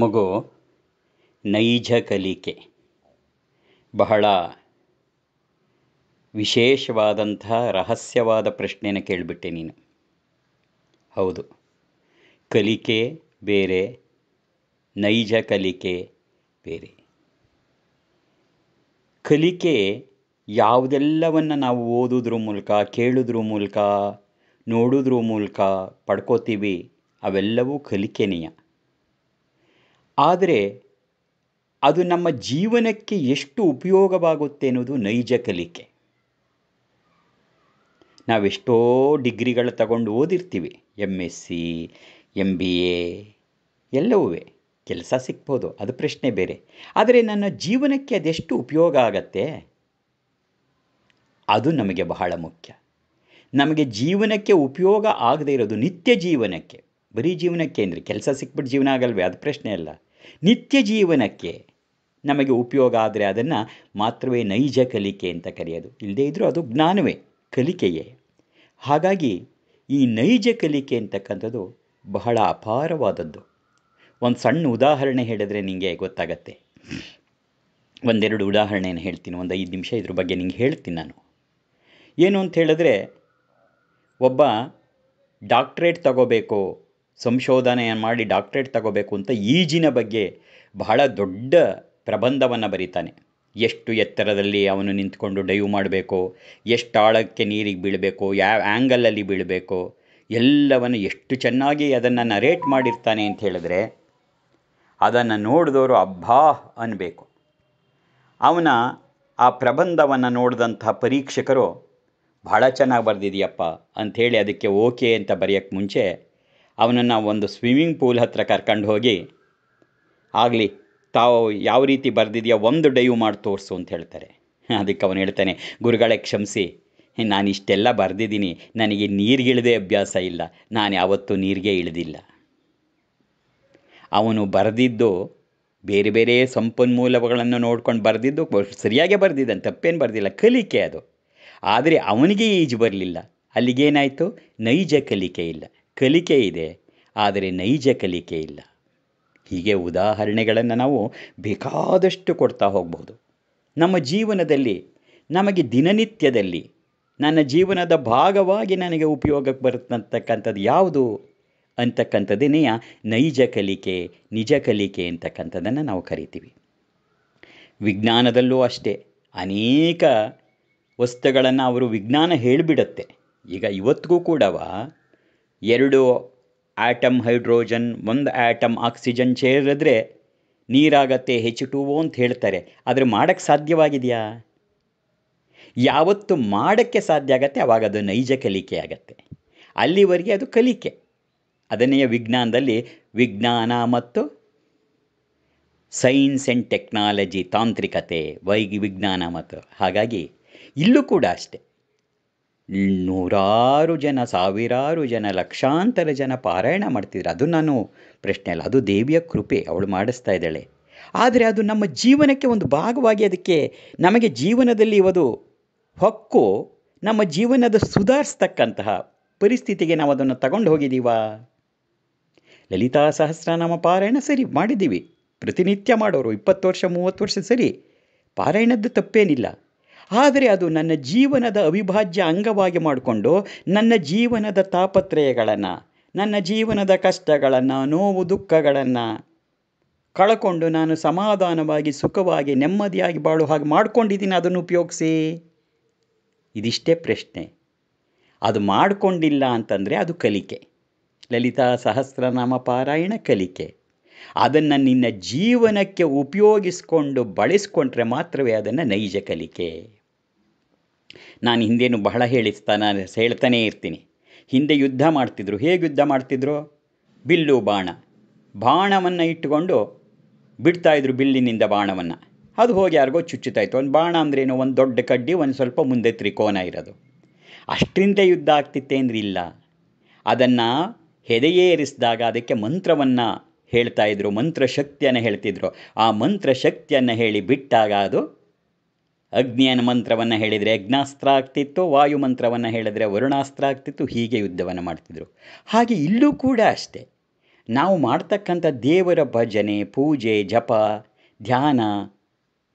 ಮಗು ನೈಜ ಕಲಿಕೆ ಬಹಳ ವಿಶೇಷವಾದಂತಹ ರಹಸ್ಯವಾದ ಪ್ರಶ್ನೆನ ಕೇಳಿಬಿಟ್ಟೆ ನೀನು ಹೌದು ಕಲಿಕೆ ಬೇರೆ ನೈಜ ಕಲಿಕೆ ಬೇರೆ ಕಲಿಕೆ ಯಾವುದೆಲ್ಲವನ್ನು ನಾವು ಓದೋದ್ರ ಮೂಲಕ ಕೇಳಿದ್ರ ಮೂಲಕ ನೋಡೋದ್ರ ಮೂಲಕ ಪಡ್ಕೋತೀವಿ ಅವೆಲ್ಲವೂ ಕಲಿಕೆನೆಯ ಆದರೆ ಅದು ನಮ್ಮ ಜೀವನಕ್ಕೆ ಎಷ್ಟು ಉಪಯೋಗವಾಗುತ್ತೆ ಅನ್ನೋದು ನೈಜ ಕಲಿಕೆ ನಾವೆಷ್ಟೋ ಡಿಗ್ರಿಗಳು ತಗೊಂಡು ಓದಿರ್ತೀವಿ M S C M B A ಎಲ್ಲವೂ ಕೆಲಸ ಸಿಕ್ಬೋದು ಅದು ಪ್ರಶ್ನೆ ಬೇರೆ ಆದರೆ ನನ್ನ ಜೀವನಕ್ಕೆ ಅದೆಷ್ಟು ಉಪಯೋಗ ಆಗತ್ತೆ ಅದು ನಮಗೆ ಬಹಳ ಮುಖ್ಯ ನಮಗೆ ಜೀವನಕ್ಕೆ ಉಪಯೋಗ ಆಗದೇ ಇರೋದು ನಿತ್ಯ ಜೀವನಕ್ಕೆ ಬರೀ ಜೀವನಕ್ಕೆ ಅಂದರೆ ಕೆಲಸ ಸಿಕ್ಬಿಟ್ಟು ಜೀವನ ಆಗಲ್ವೇ ಅದು ಪ್ರಶ್ನೆ ಅಲ್ಲ ನಿತ್ಯ ಜೀವನಕ್ಕೆ ನಮಗೆ ಉಪಯೋಗ ಆದರೆ ಅದನ್ನು ಮಾತ್ರವೇ ನೈಜ ಕಲಿಕೆ ಅಂತ ಕರೆಯೋದು ಇಲ್ಲದೇ ಇದ್ದರೂ ಅದು ಜ್ಞಾನವೇ ಕಲಿಕೆಯೇ ಹಾಗಾಗಿ ಈ ನೈಜ ಕಲಿಕೆ ಅಂತಕ್ಕಂಥದ್ದು ಬಹಳ ಅಪಾರವಾದದ್ದು ಒಂದು ಸಣ್ಣ ಉದಾಹರಣೆ ಹೇಳಿದ್ರೆ ನಿಮಗೆ ಗೊತ್ತಾಗತ್ತೆ ಒಂದೆರಡು ಉದಾಹರಣೆಯನ್ನು ಹೇಳ್ತೀನಿ ಒಂದು ಐದು ನಿಮಿಷ ಇದ್ರ ಬಗ್ಗೆ ನಿಂಗೆ ಹೇಳ್ತೀನಿ ನಾನು ಏನು ಅಂತ ಹೇಳಿದ್ರೆ ಒಬ್ಬ ಡಾಕ್ಟ್ರೇಟ್ ತಗೋಬೇಕು ಸಂಶೋಧನೆ ಮಾಡಿ ಡಾಕ್ಟ್ರೇಟ್ ತಗೋಬೇಕು ಅಂತ ಈಜಿನ ಬಗ್ಗೆ ಬಹಳ ದೊಡ್ಡ ಪ್ರಬಂಧವನ್ನು ಬರೀತಾನೆ ಎಷ್ಟು ಎತ್ತರದಲ್ಲಿ ಅವನು ನಿಂತ್ಕೊಂಡು ಡೈವ್ ಮಾಡಬೇಕು ಎಷ್ಟು ಆಳಕ್ಕೆ ನೀರಿಗೆ ಬೀಳಬೇಕು ಯಾವ ಆ್ಯಂಗಲಲ್ಲಿ ಬೀಳಬೇಕು ಎಲ್ಲವನ್ನು ಎಷ್ಟು ಚೆನ್ನಾಗಿ ಅದನ್ನು ನರೇಟ್ ಮಾಡಿರ್ತಾನೆ ಅಂತ ಹೇಳಿದ್ರೆ ಅದನ್ನು ನೋಡಿದವರು ಅಬ್ಬಾ ಅನ್ನಬೇಕು ಅವನ ಆ ಪ್ರಬಂಧವನ್ನು ನೋಡಿದಂತಹ ಪರೀಕ್ಷಕರು ಬಹಳ ಚೆನ್ನಾಗಿ ಬರೆದಿದೆಯಪ್ಪ ಅಂಥೇಳಿ ಅದಕ್ಕೆ ಓಕೆ ಅಂತ ಬರೆಯೋಕ್ಕೆ ಮುಂಚೆ ಅವನನ್ನು ಒಂದು ಸ್ವಿಮ್ಮಿಂಗ್ ಪೂಲ್ ಹತ್ರ ಕರ್ಕಂಡು ಹೋಗಿ ಆಗಲಿ ತಾವು ಯಾವ ರೀತಿ ಬರೆದಿದೆಯೋ ಒಂದು ಡೈವ್ ಮಾಡಿ ತೋರಿಸು ಅಂತ ಹೇಳ್ತಾರೆ ಅದಕ್ಕೆ ಅವನು ಹೇಳ್ತಾನೆ ಗುರುಗಳೇ ಕ್ಷಮಿಸಿ ನಾನು ಇಷ್ಟೆಲ್ಲ ಬರೆದಿದ್ದೀನಿ ನನಗೆ ನೀರಿಗಿಳಿದೇ ಅಭ್ಯಾಸ ಇಲ್ಲ ನಾನು ಯಾವತ್ತೂ ನೀರಿಗೆ ಇಳಿದಿಲ್ಲ ಅವನು ಬರೆದಿದ್ದು ಬೇರೆ ಬೇರೆ ಸಂಪನ್ಮೂಲಗಳನ್ನು ನೋಡ್ಕೊಂಡು ಬರೆದಿದ್ದು ಸರಿಯಾಗೇ ಬರೆದಿದ್ದಾನೆ ತಪ್ಪೇನು ಬರೆದಿಲ್ಲ ಕಲಿಕೆ ಅದು ಆದರೆ ಅವನಿಗೆ ಈಜು ಬರಲಿಲ್ಲ ಅಲ್ಲಿಗೇನಾಯಿತು ನೈಜ ಕಲಿಕೆ ಇಲ್ಲ ಕಲಿಕೆ ಇದೆ ಆದರೆ ನೈಜ ಕಲಿಕೆ ಇಲ್ಲ ಹೀಗೆ ಉದಾಹರಣೆಗಳನ್ನು ನಾವು ಬೇಕಾದಷ್ಟು ಕೊಡ್ತಾ ಹೋಗಬಹುದು ನಮ್ಮ ಜೀವನದಲ್ಲಿ ನಮಗೆ ದಿನನಿತ್ಯದಲ್ಲಿ ನನ್ನ ಜೀವನದ ಭಾಗವಾಗಿ ನನಗೆ ಉಪಯೋಗಕ್ಕೆ ಬರುತ್ತಂತಕ್ಕಂಥದ್ದು ಯಾವುದು ಅಂತಕ್ಕಂಥದ್ದೇ ನೈಜ ಕಲಿಕೆ ನಿಜ ಕಲಿಕೆ ಅಂತಕ್ಕಂಥದ್ದನ್ನು ನಾವು ಕರಿತೀವಿ ವಿಜ್ಞಾನದಲ್ಲೂ ಅಷ್ಟೇ ಅನೇಕ ವಸ್ತುಗಳನ್ನು ಅವರು ವಿಜ್ಞಾನ ಹೇಳಿಬಿಡತ್ತೆ ಈಗ ಇವತ್ತಿಗೂ ಕೂಡ ಎರಡು ಆ್ಯಟಮ್ ಹೈಡ್ರೋಜನ್ ಒಂದು ಆ್ಯಟಮ್ ಆಕ್ಸಿಜನ್ ಸೇರಿದ್ರೆ ನೀರಾಗತ್ತೆ ಹೆಚ್ ಟು ಓ ಅಂತ ಹೇಳ್ತಾರೆ ಆದರೆ ಮಾಡೋಕ್ಕೆ ಸಾಧ್ಯವಾಗಿದೆಯಾ ಯಾವತ್ತು ಮಾಡೋಕ್ಕೆ ಸಾಧ್ಯ ಆಗತ್ತೆ ಆವಾಗ ಅದು ನೈಜ ಕಲಿಕೆ ಆಗತ್ತೆ ಅಲ್ಲಿವರೆಗೆ ಅದು ಕಲಿಕೆ ಅದನ್ನೇ ವಿಜ್ಞಾನದಲ್ಲಿ ವಿಜ್ಞಾನ ಮತ್ತು ಸೈನ್ಸ್ ಆ್ಯಂಡ್ ಟೆಕ್ನಾಲಜಿ ತಾಂತ್ರಿಕತೆ ವೈ ವಿಜ್ಞಾನ ಮತ್ತು ಹಾಗಾಗಿ ಇಲ್ಲೂ ಕೂಡ ಅಷ್ಟೆ ನೂರಾರು ಜನ ಸಾವಿರಾರು ಜನ ಲಕ್ಷಾಂತರ ಜನ ಪಾರಾಯಣ ಮಾಡ್ತಿದ್ರು ಅದು ನಾನು ಪ್ರಶ್ನೆ ಅಲ್ಲ ಅದು ದೇವಿಯ ಕೃಪೆ ಅವಳು ಮಾಡಿಸ್ತಾ ಇದ್ದಾಳೆ ಆದರೆ ಅದು ನಮ್ಮ ಜೀವನಕ್ಕೆ ಒಂದು ಭಾಗವಾಗಿ ಅದಕ್ಕೆ ನಮಗೆ ಜೀವನದಲ್ಲಿ ಇವದು ಹೊಕ್ಕು ನಮ್ಮ ಜೀವನದ ಸುಧಾರಿಸ್ತಕ್ಕಂತಹ ಪರಿಸ್ಥಿತಿಗೆ ನಾವು ಅದನ್ನು ತಗೊಂಡು ಹೋಗಿದ್ದೀವಾ ಲಲಿತಾ ಸಹಸ್ರನಾಮ ಪಾರಾಯಣ ಸರಿ ಮಾಡಿದ್ದೀವಿ ಪ್ರತಿನಿತ್ಯ ಮಾಡೋರು ಇಪ್ಪತ್ತು ವರ್ಷ ಮೂವತ್ತು ವರ್ಷ ಸರಿ ಪಾರಾಯಣದ್ದು ತಪ್ಪೇನಿಲ್ಲ ಆದರೆ ಅದು ನನ್ನ ಜೀವನದ ಅವಿಭಾಜ್ಯ ಅಂಗವಾಗಿ ಮಾಡಿಕೊಂಡು ನನ್ನ ಜೀವನದ ತಾಪತ್ರಯಗಳನ್ನು ನನ್ನ ಜೀವನದ ಕಷ್ಟಗಳನ್ನು ನೋವು ದುಃಖಗಳನ್ನು ಕಳಕೊಂಡು ನಾನು ಸಮಾಧಾನವಾಗಿ ಸುಖವಾಗಿ ನೆಮ್ಮದಿಯಾಗಿ ಬಾಳುವ ಹಾಗೆ ಮಾಡ್ಕೊಂಡಿದ್ದೀನಿ ಅದನ್ನು ಉಪಯೋಗಿಸಿ ಇದಿಷ್ಟೇ ಪ್ರಶ್ನೆ ಅದು ಮಾಡಿಕೊಂಡಿಲ್ಲ ಅಂತಂದರೆ ಅದು ಕಲಿಕೆ ಲಲಿತಾ ಸಹಸ್ರನಾಮ ಪಾರಾಯಣ ಕಲಿಕೆ ಅದನ್ನು ನಿನ್ನ ಜೀವನಕ್ಕೆ ಉಪಯೋಗಿಸ್ಕೊಂಡು ಬಳಸ್ಕೊಂಡ್ರೆ ಮಾತ್ರವೇ ಅದನ್ನು ನೈಜ ಕಲಿಕೆ ನಾನು ಹಿಂದೇನು ಬಹಳ ಹೇಳಿಸ್ತಾ ನಾನು ಹೇಳ್ತಾನೇ ಇರ್ತೀನಿ ಹಿಂದೆ ಯುದ್ಧ ಮಾಡ್ತಿದ್ರು ಹೇಗೆ ಯುದ್ಧ ಮಾಡ್ತಿದ್ರು ಬಿಲ್ಲು ಬಾಣ ಬಾಣವನ್ನು ಇಟ್ಟುಕೊಂಡು ಬಿಡ್ತಾಯಿದ್ರು ಬಿಲ್ಲಿನಿಂದ ಬಾಣವನ್ನು ಅದು ಹೋಗಿ ಯಾರಿಗೋ ಇತ್ತು ಒಂದು ಬಾಣ ಅಂದ್ರೇನು ಒಂದು ದೊಡ್ಡ ಕಡ್ಡಿ ಒಂದು ಸ್ವಲ್ಪ ಮುಂದೆ ತ್ರಿಕೋನ ಇರೋದು ಅಷ್ಟರಿಂದ ಯುದ್ಧ ಆಗ್ತಿತ್ತೆ ಅಂದ್ರೆ ಇಲ್ಲ ಅದನ್ನು ಹೆದೆಯೇರಿಸಿದಾಗ ಅದಕ್ಕೆ ಮಂತ್ರವನ್ನು ಹೇಳ್ತಾಯಿದ್ರು ಮಂತ್ರಶಕ್ತಿಯನ್ನು ಹೇಳ್ತಿದ್ರು ಆ ಮಂತ್ರಶಕ್ತಿಯನ್ನು ಹೇಳಿ ಬಿಟ್ಟಾಗ ಅದು ಅಜ್ಞಾನ ಮಂತ್ರವನ್ನು ಹೇಳಿದರೆ ಅಗ್ನಾಸ್ತ್ರ ಆಗ್ತಿತ್ತು ವಾಯು ಮಂತ್ರವನ್ನು ಹೇಳಿದರೆ ವರುಣಾಸ್ತ್ರ ಆಗ್ತಿತ್ತು ಹೀಗೆ ಯುದ್ಧವನ್ನು ಮಾಡ್ತಿದ್ರು ಹಾಗೆ ಇಲ್ಲೂ ಕೂಡ ಅಷ್ಟೆ ನಾವು ಮಾಡ್ತಕ್ಕಂಥ ದೇವರ ಭಜನೆ ಪೂಜೆ ಜಪ ಧ್ಯಾನ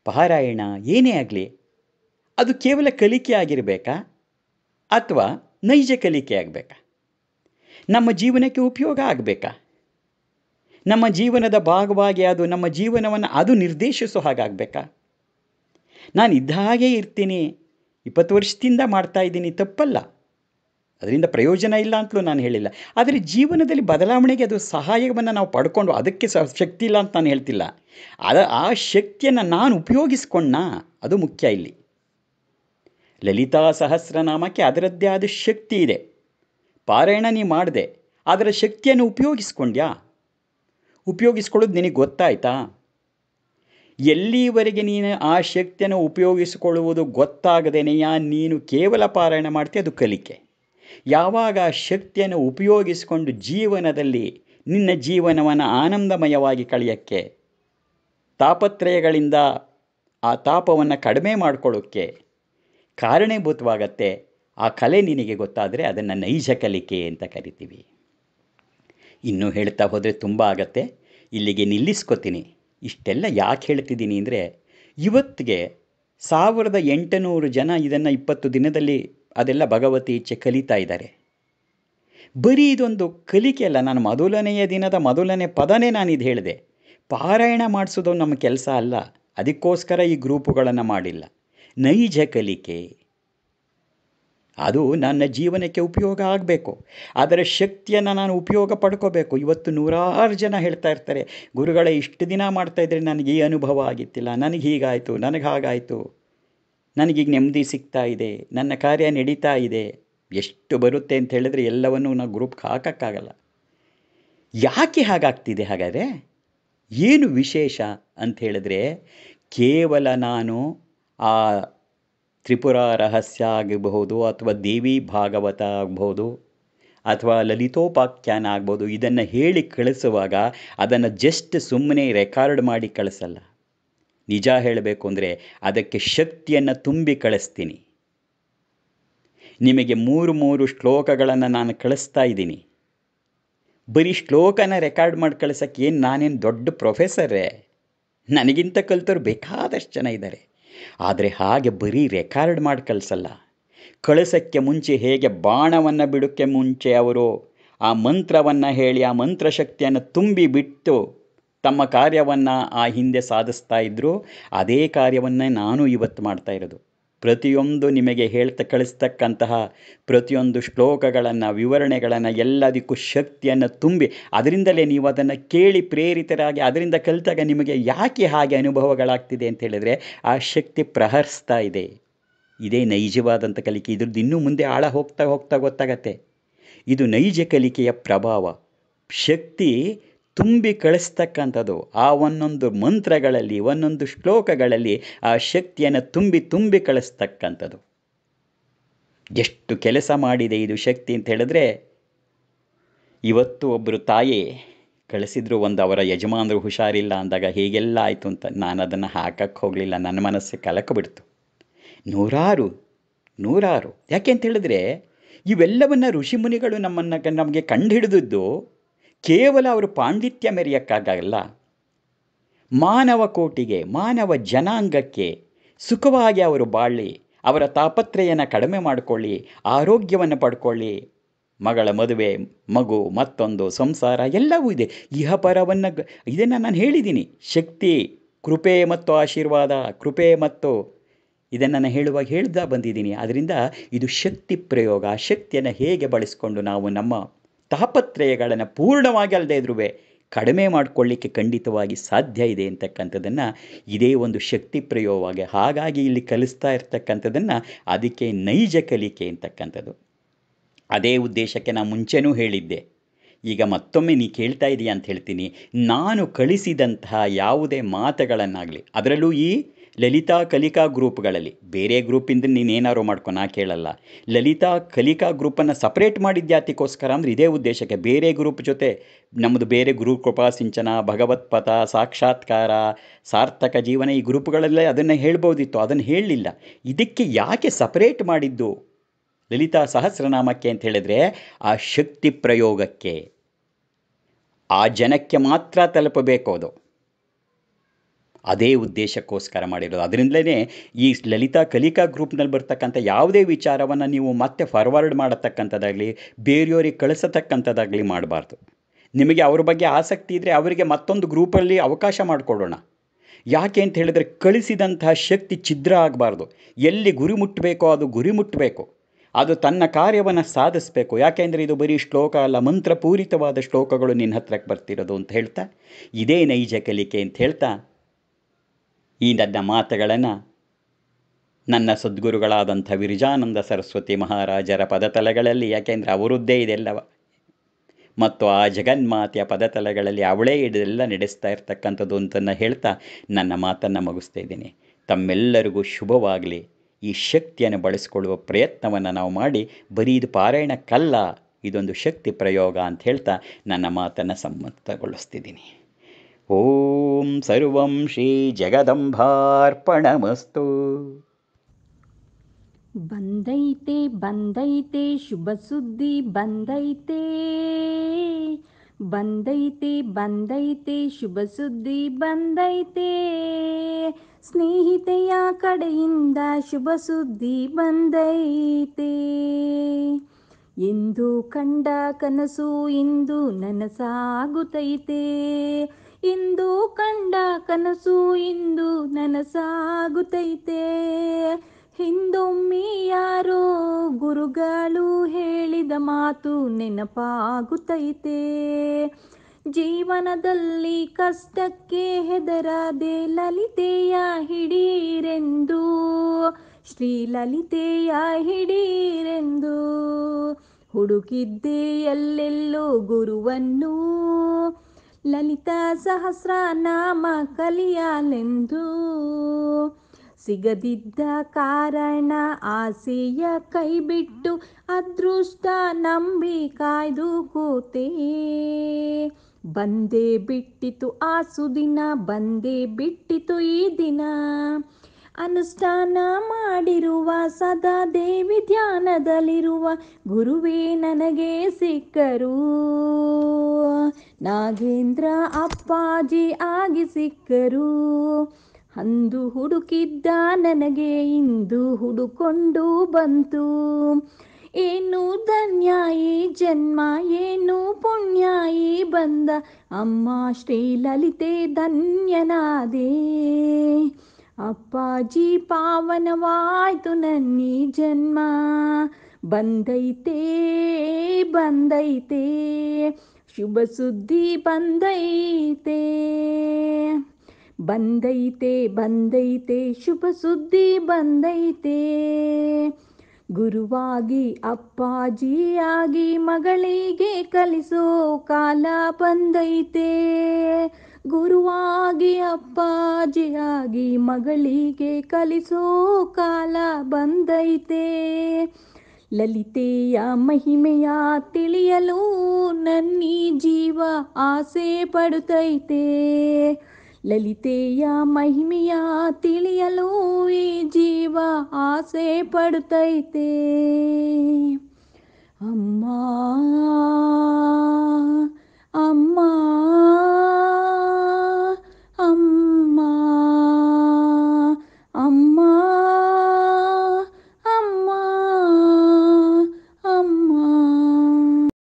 ಪಾರಾಯಣ ಏನೇ ಆಗಲಿ ಅದು ಕೇವಲ ಕಲಿಕೆ ಆಗಿರಬೇಕಾ ಅಥವಾ ನೈಜ ಕಲಿಕೆ ಆಗಬೇಕಾ ನಮ್ಮ ಜೀವನಕ್ಕೆ ಉಪಯೋಗ ಆಗಬೇಕಾ ನಮ್ಮ ಜೀವನದ ಭಾಗವಾಗಿ ಅದು ನಮ್ಮ ಜೀವನವನ್ನು ಅದು ನಿರ್ದೇಶಿಸೋ ಹಾಗಾಗಬೇಕಾ ನಾನು ಇದ್ದ ಹಾಗೆ ಇರ್ತೀನಿ ಇಪ್ಪತ್ತು ವರ್ಷದಿಂದ ಮಾಡ್ತಾ ಇದ್ದೀನಿ ತಪ್ಪಲ್ಲ ಅದರಿಂದ ಪ್ರಯೋಜನ ಇಲ್ಲ ಅಂತಲೂ ನಾನು ಹೇಳಿಲ್ಲ ಆದರೆ ಜೀವನದಲ್ಲಿ ಬದಲಾವಣೆಗೆ ಅದು ಸಹಾಯವನ್ನು ನಾವು ಪಡ್ಕೊಂಡು ಅದಕ್ಕೆ ಶಕ್ತಿ ಇಲ್ಲ ಅಂತ ನಾನು ಹೇಳ್ತಿಲ್ಲ ಅದ ಆ ಶಕ್ತಿಯನ್ನು ನಾನು ಉಪಯೋಗಿಸ್ಕೊಂಡ ಅದು ಮುಖ್ಯ ಇಲ್ಲಿ ಲಲಿತಾ ಸಹಸ್ರನಾಮಕ್ಕೆ ಅದರದ್ದೇ ಆದ ಶಕ್ತಿ ಇದೆ ಪಾರಾಯಣ ನೀ ಮಾಡಿದೆ ಅದರ ಶಕ್ತಿಯನ್ನು ಉಪಯೋಗಿಸ್ಕೊಂಡ್ಯಾ ಉಪಯೋಗಿಸ್ಕೊಳ್ಳೋದು ನಿನಗೆ ಗೊತ್ತಾಯ್ತಾ ಎಲ್ಲಿವರೆಗೆ ನೀನು ಆ ಶಕ್ತಿಯನ್ನು ಉಪಯೋಗಿಸಿಕೊಳ್ಳುವುದು ಯಾ ನೀನು ಕೇವಲ ಪಾರಾಯಣ ಮಾಡ್ತೀಯ ಅದು ಕಲಿಕೆ ಯಾವಾಗ ಆ ಶಕ್ತಿಯನ್ನು ಉಪಯೋಗಿಸಿಕೊಂಡು ಜೀವನದಲ್ಲಿ ನಿನ್ನ ಜೀವನವನ್ನು ಆನಂದಮಯವಾಗಿ ಕಳೆಯೋಕ್ಕೆ ತಾಪತ್ರಯಗಳಿಂದ ಆ ತಾಪವನ್ನು ಕಡಿಮೆ ಮಾಡಿಕೊಳ್ಳೋಕ್ಕೆ ಕಾರಣೀಭೂತವಾಗತ್ತೆ ಆ ಕಲೆ ನಿನಗೆ ಗೊತ್ತಾದರೆ ಅದನ್ನು ನೈಜ ಕಲಿಕೆ ಅಂತ ಕರಿತೀವಿ ಇನ್ನೂ ಹೇಳ್ತಾ ಹೋದರೆ ತುಂಬ ಆಗತ್ತೆ ಇಲ್ಲಿಗೆ ನಿಲ್ಲಿಸ್ಕೊತೀನಿ ಇಷ್ಟೆಲ್ಲ ಯಾಕೆ ಹೇಳ್ತಿದ್ದೀನಿ ಅಂದರೆ ಇವತ್ತಿಗೆ ಸಾವಿರದ ಎಂಟುನೂರು ಜನ ಇದನ್ನು ಇಪ್ಪತ್ತು ದಿನದಲ್ಲಿ ಅದೆಲ್ಲ ಭಗವತಿ ಇಚ್ಛೆ ಕಲಿತಾ ಇದ್ದಾರೆ ಬರೀ ಇದೊಂದು ಕಲಿಕೆ ಅಲ್ಲ ನಾನು ಮೊದಲನೆಯ ದಿನದ ಮೊದಲನೇ ಪದನೇ ನಾನು ಇದು ಹೇಳಿದೆ ಪಾರಾಯಣ ಮಾಡಿಸೋದು ನಮ್ಮ ಕೆಲಸ ಅಲ್ಲ ಅದಕ್ಕೋಸ್ಕರ ಈ ಗ್ರೂಪುಗಳನ್ನು ಮಾಡಿಲ್ಲ ನೈಜ ಕಲಿಕೆ ಅದು ನನ್ನ ಜೀವನಕ್ಕೆ ಉಪಯೋಗ ಆಗಬೇಕು ಅದರ ಶಕ್ತಿಯನ್ನು ನಾನು ಉಪಯೋಗ ಪಡ್ಕೋಬೇಕು ಇವತ್ತು ನೂರಾರು ಜನ ಹೇಳ್ತಾ ಇರ್ತಾರೆ ಗುರುಗಳೇ ಇಷ್ಟು ದಿನ ಮಾಡ್ತಾ ಇದ್ದರೆ ನನಗೆ ಈ ಅನುಭವ ಆಗಿತ್ತಿಲ್ಲ ನನಗೆ ಹೀಗಾಯಿತು ನನಗೆ ಹಾಗಾಯಿತು ನನಗೀಗ ನೆಮ್ಮದಿ ಸಿಗ್ತಾ ಇದೆ ನನ್ನ ಕಾರ್ಯ ನಡೀತಾ ಇದೆ ಎಷ್ಟು ಬರುತ್ತೆ ಅಂತ ಹೇಳಿದ್ರೆ ಎಲ್ಲವನ್ನೂ ನಾವು ಗ್ರೂಪ್ಗೆ ಹಾಕೋಕ್ಕಾಗಲ್ಲ ಯಾಕೆ ಹಾಗಾಗ್ತಿದೆ ಹಾಗಾದರೆ ಏನು ವಿಶೇಷ ಅಂತ ಹೇಳಿದ್ರೆ ಕೇವಲ ನಾನು ಆ ತ್ರಿಪುರ ರಹಸ್ಯ ಆಗಿರಬಹುದು ಅಥವಾ ದೇವಿ ಭಾಗವತ ಆಗ್ಬೋದು ಅಥವಾ ಲಲಿತೋಪಾಖ್ಯಾನ ಆಗ್ಬೋದು ಇದನ್ನು ಹೇಳಿ ಕಳಿಸುವಾಗ ಅದನ್ನು ಜಸ್ಟ್ ಸುಮ್ಮನೆ ರೆಕಾರ್ಡ್ ಮಾಡಿ ಕಳಿಸಲ್ಲ ನಿಜ ಹೇಳಬೇಕು ಅಂದರೆ ಅದಕ್ಕೆ ಶಕ್ತಿಯನ್ನು ತುಂಬಿ ಕಳಿಸ್ತೀನಿ ನಿಮಗೆ ಮೂರು ಮೂರು ಶ್ಲೋಕಗಳನ್ನು ನಾನು ಕಳಿಸ್ತಾ ಇದ್ದೀನಿ ಬರೀ ಶ್ಲೋಕನ ರೆಕಾರ್ಡ್ ಮಾಡಿ ಕಳಿಸೋಕ್ಕೆ ಏನು ನಾನೇನು ದೊಡ್ಡ ಪ್ರೊಫೆಸರೇ ನನಗಿಂತ ಕಲಿತವ್ರು ಬೇಕಾದಷ್ಟು ಜನ ಇದ್ದಾರೆ ಆದರೆ ಹಾಗೆ ಬರೀ ರೆಕಾರ್ಡ್ ಮಾಡಿ ಕಳಿಸಲ್ಲ ಕಳಿಸೋಕ್ಕೆ ಮುಂಚೆ ಹೇಗೆ ಬಾಣವನ್ನು ಬಿಡೋಕ್ಕೆ ಮುಂಚೆ ಅವರು ಆ ಮಂತ್ರವನ್ನು ಹೇಳಿ ಆ ಮಂತ್ರಶಕ್ತಿಯನ್ನು ತುಂಬಿ ಬಿಟ್ಟು ತಮ್ಮ ಕಾರ್ಯವನ್ನು ಆ ಹಿಂದೆ ಸಾಧಿಸ್ತಾ ಇದ್ದರು ಅದೇ ಕಾರ್ಯವನ್ನೇ ನಾನು ಇವತ್ತು ಮಾಡ್ತಾ ಇರೋದು ಪ್ರತಿಯೊಂದು ನಿಮಗೆ ಹೇಳ್ತ ಕಳಿಸ್ತಕ್ಕಂತಹ ಪ್ರತಿಯೊಂದು ಶ್ಲೋಕಗಳನ್ನು ವಿವರಣೆಗಳನ್ನು ಎಲ್ಲದಕ್ಕೂ ಶಕ್ತಿಯನ್ನು ತುಂಬಿ ಅದರಿಂದಲೇ ನೀವು ಅದನ್ನು ಕೇಳಿ ಪ್ರೇರಿತರಾಗಿ ಅದರಿಂದ ಕಲಿತಾಗ ನಿಮಗೆ ಯಾಕೆ ಹಾಗೆ ಅನುಭವಗಳಾಗ್ತಿದೆ ಅಂತ ಹೇಳಿದರೆ ಆ ಶಕ್ತಿ ಪ್ರಹರಿಸ್ತಾ ಇದೆ ಇದೇ ನೈಜವಾದಂಥ ಕಲಿಕೆ ಇದ್ರದ್ದು ಇನ್ನೂ ಮುಂದೆ ಆಳ ಹೋಗ್ತಾ ಹೋಗ್ತಾ ಗೊತ್ತಾಗತ್ತೆ ಇದು ನೈಜ ಕಲಿಕೆಯ ಪ್ರಭಾವ ಶಕ್ತಿ ತುಂಬಿ ಕಳಿಸ್ತಕ್ಕಂಥದ್ದು ಆ ಒಂದೊಂದು ಮಂತ್ರಗಳಲ್ಲಿ ಒಂದೊಂದು ಶ್ಲೋಕಗಳಲ್ಲಿ ಆ ಶಕ್ತಿಯನ್ನು ತುಂಬಿ ತುಂಬಿ ಕಳಿಸ್ತಕ್ಕಂಥದ್ದು ಎಷ್ಟು ಕೆಲಸ ಮಾಡಿದೆ ಇದು ಶಕ್ತಿ ಅಂತ ಹೇಳಿದ್ರೆ ಇವತ್ತು ಒಬ್ಬರು ತಾಯಿ ಕಳಿಸಿದ್ರು ಒಂದು ಅವರ ಯಜಮಾನರು ಹುಷಾರಿಲ್ಲ ಅಂದಾಗ ಹೇಗೆಲ್ಲ ಆಯಿತು ಅಂತ ನಾನು ಅದನ್ನು ಹಾಕಕ್ಕೆ ಹೋಗಲಿಲ್ಲ ನನ್ನ ಮನಸ್ಸು ಕಲಕಬಿಡ್ತು ನೂರಾರು ನೂರಾರು ಯಾಕೆ ಅಂತ ಹೇಳಿದ್ರೆ ಇವೆಲ್ಲವನ್ನು ಮುನಿಗಳು ನಮ್ಮನ್ನು ನಮಗೆ ಕಂಡು ಕೇವಲ ಅವರು ಪಾಂಡಿತ್ಯ ಮೆರೆಯಕ್ಕಾಗಲ್ಲ ಮಾನವ ಕೋಟಿಗೆ ಮಾನವ ಜನಾಂಗಕ್ಕೆ ಸುಖವಾಗಿ ಅವರು ಬಾಳಲಿ ಅವರ ತಾಪತ್ರಯನ ಕಡಿಮೆ ಮಾಡಿಕೊಳ್ಳಿ ಆರೋಗ್ಯವನ್ನು ಪಡ್ಕೊಳ್ಳಿ ಮಗಳ ಮದುವೆ ಮಗು ಮತ್ತೊಂದು ಸಂಸಾರ ಎಲ್ಲವೂ ಇದೆ ಇಹಪರವನ್ನು ಇದನ್ನು ನಾನು ಹೇಳಿದ್ದೀನಿ ಶಕ್ತಿ ಕೃಪೆ ಮತ್ತು ಆಶೀರ್ವಾದ ಕೃಪೆ ಮತ್ತು ಇದನ್ನು ನಾನು ಹೇಳುವಾಗ ಹೇಳ್ತಾ ಬಂದಿದ್ದೀನಿ ಅದರಿಂದ ಇದು ಶಕ್ತಿ ಪ್ರಯೋಗ ಶಕ್ತಿಯನ್ನು ಹೇಗೆ ಬಳಸಿಕೊಂಡು ನಾವು ನಮ್ಮ ತಾಪತ್ರಯಗಳನ್ನು ಪೂರ್ಣವಾಗಿ ಅಲ್ಲದೆ ಇದ್ರೂ ಕಡಿಮೆ ಮಾಡಿಕೊಳ್ಳಿಕ್ಕೆ ಖಂಡಿತವಾಗಿ ಸಾಧ್ಯ ಇದೆ ಅಂತಕ್ಕಂಥದ್ದನ್ನು ಇದೇ ಒಂದು ಶಕ್ತಿ ಪ್ರಯೋಗವಾಗಿ ಹಾಗಾಗಿ ಇಲ್ಲಿ ಕಲಿಸ್ತಾ ಇರ್ತಕ್ಕಂಥದ್ದನ್ನು ಅದಕ್ಕೆ ನೈಜ ಕಲಿಕೆ ಅಂತಕ್ಕಂಥದ್ದು ಅದೇ ಉದ್ದೇಶಕ್ಕೆ ನಾನು ಮುಂಚೆನೂ ಹೇಳಿದ್ದೆ ಈಗ ಮತ್ತೊಮ್ಮೆ ನೀ ಕೇಳ್ತಾ ಇದೀಯ ಅಂತ ಹೇಳ್ತೀನಿ ನಾನು ಕಳಿಸಿದಂತಹ ಯಾವುದೇ ಮಾತುಗಳನ್ನಾಗಲಿ ಅದರಲ್ಲೂ ಈ ಲಲಿತಾ ಕಲಿಕಾ ಗ್ರೂಪ್ಗಳಲ್ಲಿ ಬೇರೆ ಗ್ರೂಪಿಂದ ನೀನು ಏನಾದ್ರು ಮಾಡ್ಕೊ ನಾ ಕೇಳಲ್ಲ ಲಲಿತಾ ಕಲಿಕಾ ಗ್ರೂಪನ್ನು ಸಪ್ರೇಟ್ ಮಾಡಿದ್ಯಾತಿಗೋಸ್ಕರ ಅಂದ್ರೆ ಅಂದರೆ ಇದೇ ಉದ್ದೇಶಕ್ಕೆ ಬೇರೆ ಗ್ರೂಪ್ ಜೊತೆ ನಮ್ಮದು ಬೇರೆ ಕೃಪಾ ಸಿಂಚನ ಭಗವತ್ಪಥ ಸಾಕ್ಷಾತ್ಕಾರ ಸಾರ್ಥಕ ಜೀವನ ಈ ಗ್ರೂಪ್ಗಳಲ್ಲೇ ಅದನ್ನು ಹೇಳ್ಬೋದಿತ್ತು ಅದನ್ನು ಹೇಳಲಿಲ್ಲ ಇದಕ್ಕೆ ಯಾಕೆ ಸಪ್ರೇಟ್ ಮಾಡಿದ್ದು ಲಲಿತಾ ಸಹಸ್ರನಾಮಕ್ಕೆ ಅಂತ ಹೇಳಿದ್ರೆ ಆ ಶಕ್ತಿ ಪ್ರಯೋಗಕ್ಕೆ ಆ ಜನಕ್ಕೆ ಮಾತ್ರ ತಲುಪಬೇಕು ಅದು ಅದೇ ಉದ್ದೇಶಕ್ಕೋಸ್ಕರ ಮಾಡಿರೋದು ಅದರಿಂದಲೇ ಈ ಲಲಿತಾ ಕಲಿಕಾ ಗ್ರೂಪ್ನಲ್ಲಿ ಬರ್ತಕ್ಕಂಥ ಯಾವುದೇ ವಿಚಾರವನ್ನು ನೀವು ಮತ್ತೆ ಫಾರ್ವರ್ಡ್ ಮಾಡತಕ್ಕಂಥದ್ದಾಗಲಿ ಬೇರೆಯವರಿಗೆ ಕಳಿಸತಕ್ಕಂಥದ್ದಾಗಲಿ ಮಾಡಬಾರ್ದು ನಿಮಗೆ ಅವ್ರ ಬಗ್ಗೆ ಆಸಕ್ತಿ ಇದ್ದರೆ ಅವರಿಗೆ ಮತ್ತೊಂದು ಗ್ರೂಪಲ್ಲಿ ಅವಕಾಶ ಮಾಡಿಕೊಡೋಣ ಯಾಕೆ ಅಂತ ಹೇಳಿದರೆ ಕಳಿಸಿದಂತಹ ಶಕ್ತಿ ಛಿದ್ರ ಆಗಬಾರ್ದು ಎಲ್ಲಿ ಗುರಿ ಮುಟ್ಟಬೇಕೋ ಅದು ಗುರಿ ಮುಟ್ಟಬೇಕು ಅದು ತನ್ನ ಕಾರ್ಯವನ್ನು ಸಾಧಿಸಬೇಕು ಯಾಕೆಂದರೆ ಇದು ಬರೀ ಶ್ಲೋಕ ಅಲ್ಲ ಮಂತ್ರಪೂರಿತವಾದ ಶ್ಲೋಕಗಳು ನಿನ್ನ ಹತ್ರಕ್ಕೆ ಬರ್ತಿರೋದು ಅಂತ ಹೇಳ್ತಾ ಇದೇ ನೈಜ ಕಲಿಕೆ ಅಂತ ಹೇಳ್ತಾ ಈ ನನ್ನ ಮಾತುಗಳನ್ನು ನನ್ನ ಸದ್ಗುರುಗಳಾದಂಥ ವಿರಜಾನಂದ ಸರಸ್ವತಿ ಮಹಾರಾಜರ ಪದತಲಗಳಲ್ಲಿ ಯಾಕೆಂದರೆ ಅವರದ್ದೇ ಇದೆಲ್ಲವ ಮತ್ತು ಆ ಜಗನ್ಮಾತೆಯ ಪದತಲೆಗಳಲ್ಲಿ ಅವಳೇ ಇದೆಲ್ಲ ನಡೆಸ್ತಾ ಇರ್ತಕ್ಕಂಥದ್ದು ಅಂತನ್ನು ಹೇಳ್ತಾ ನನ್ನ ಮಾತನ್ನು ಮುಗಿಸ್ತಾ ಇದ್ದೀನಿ ತಮ್ಮೆಲ್ಲರಿಗೂ ಶುಭವಾಗಲಿ ಈ ಶಕ್ತಿಯನ್ನು ಬಳಸಿಕೊಳ್ಳುವ ಪ್ರಯತ್ನವನ್ನು ನಾವು ಮಾಡಿ ಬರೀ ಇದು ಪಾರಾಯಣಕ್ಕಲ್ಲ ಇದೊಂದು ಶಕ್ತಿ ಪ್ರಯೋಗ ಅಂತ ಹೇಳ್ತಾ ನನ್ನ ಮಾತನ್ನು ಸಮ್ಮತಗೊಳಿಸ್ತಿದ್ದೀನಿ ಸರ್ವಂ ಶ್ರೀ ಜಗದಂಭಾರ್ಪಣಮಸ್ತು ಬಂದೈತೆ ಬಂದೈತೆ ಶುಭ ಸುದ್ದಿ ಬಂದೈತೆ ಬಂದೈತೆ ಬಂದೈತೆ ಶುಭ ಸುದ್ದಿ ಬಂದೈತೆ ಸ್ನೇಹಿತೆಯ ಕಡೆಯಿಂದ ಶುಭ ಸುದ್ದಿ ಬಂದೈತೆ ಇಂದು ಕಂಡ ಕನಸು ಇಂದು ನನಸಾಗುತ್ತೈತೆ ಇಂದು ಕಂಡ ಕನಸು ಇಂದು ನನಸಾಗುತ್ತೈತೆ ಹಿಂದೊಮ್ಮೆ ಯಾರೋ ಗುರುಗಳು ಹೇಳಿದ ಮಾತು ನೆನಪಾಗುತ್ತೈತೆ ಜೀವನದಲ್ಲಿ ಕಷ್ಟಕ್ಕೆ ಹೆದರದೆ ಲಲಿತೆಯ ಹಿಡೀರೆಂದು ಶ್ರೀ ಲಲಿತೆಯ ಹಿಡೀರೆಂದು ಹುಡುಕಿದ್ದೆ ಎಲ್ಲೆಲ್ಲೋ ಗುರುವನ್ನು ಲಲಿತಾ ನಾಮ ಕಲಿಯಾಲೆಂದು ಸಿಗದಿದ್ದ ಕಾರಣ ಆಸೆಯ ಕೈಬಿಟ್ಟು ಅದೃಷ್ಟ ನಂಬಿ ಕಾಯ್ದು ಕೂತೇ ಬಂದೇ ಬಿಟ್ಟಿತು ಆಸುದಿನ, ಬಂದೇ ಬಿಟ್ಟಿತು ಈ ದಿನ ಅನುಷ್ಠಾನ ಮಾಡಿರುವ ಸದಾ ದೇವಿ ಧ್ಯಾನದಲ್ಲಿರುವ ಗುರುವೇ ನನಗೆ ಸಿಕ್ಕರು ನಾಗೇಂದ್ರ ಅಪ್ಪಾಜಿ ಆಗಿ ಸಿಕ್ಕರು ಅಂದು ಹುಡುಕಿದ್ದ ನನಗೆ ಇಂದು ಹುಡುಕೊಂಡು ಬಂತು ಏನು ಧನ್ಯಾಯಿ ಜನ್ಮ ಏನು ಪುಣ್ಯಾಯಿ ಬಂದ ಅಮ್ಮ ಶ್ರೀ ಲಲಿತೆ ಧನ್ಯನಾದೇ ಅಪ್ಪಾಜಿ ಪಾವನವಾಯ್ತು ನನ್ನೀ ಜನ್ಮ ಬಂದೈತೆ ಬಂದೈತೆ ಶುಭ ಸುದ್ದಿ ಬಂದೈತೆ ಬಂದೈತೆ ಬಂದೈತೆ ಶುಭ ಸುದ್ದಿ ಬಂದೈತೆ ಗುರುವಾಗಿ ಅಪ್ಪಾಜಿಯಾಗಿ ಮಗಳಿಗೆ ಕಲಿಸೋ ಕಾಲ ಬಂದೈತೆ ಗುರುವಾಗಿ ಅಪ್ಪಾಜಿಯಾಗಿ ಮಗಳಿಗೆ ಕಲಿಸೋ ಕಾಲ ಬಂದೈತೆ ಲಲಿತೆಯ ಮಹಿಮೆಯ ತಿಳಿಯಲು ನನ್ನಿ ಜೀವ ಆಸೆ ಪಡುತ್ತೈತೆ ಲಲಿತೆಯ ಮಹಿಮೆಯ ತಿಳಿಯಲು ಈ ಜೀವ ಆಸೆ ಪಡುತ್ತೈತೆ ಅಮ್ಮ ಅಮ್ಮ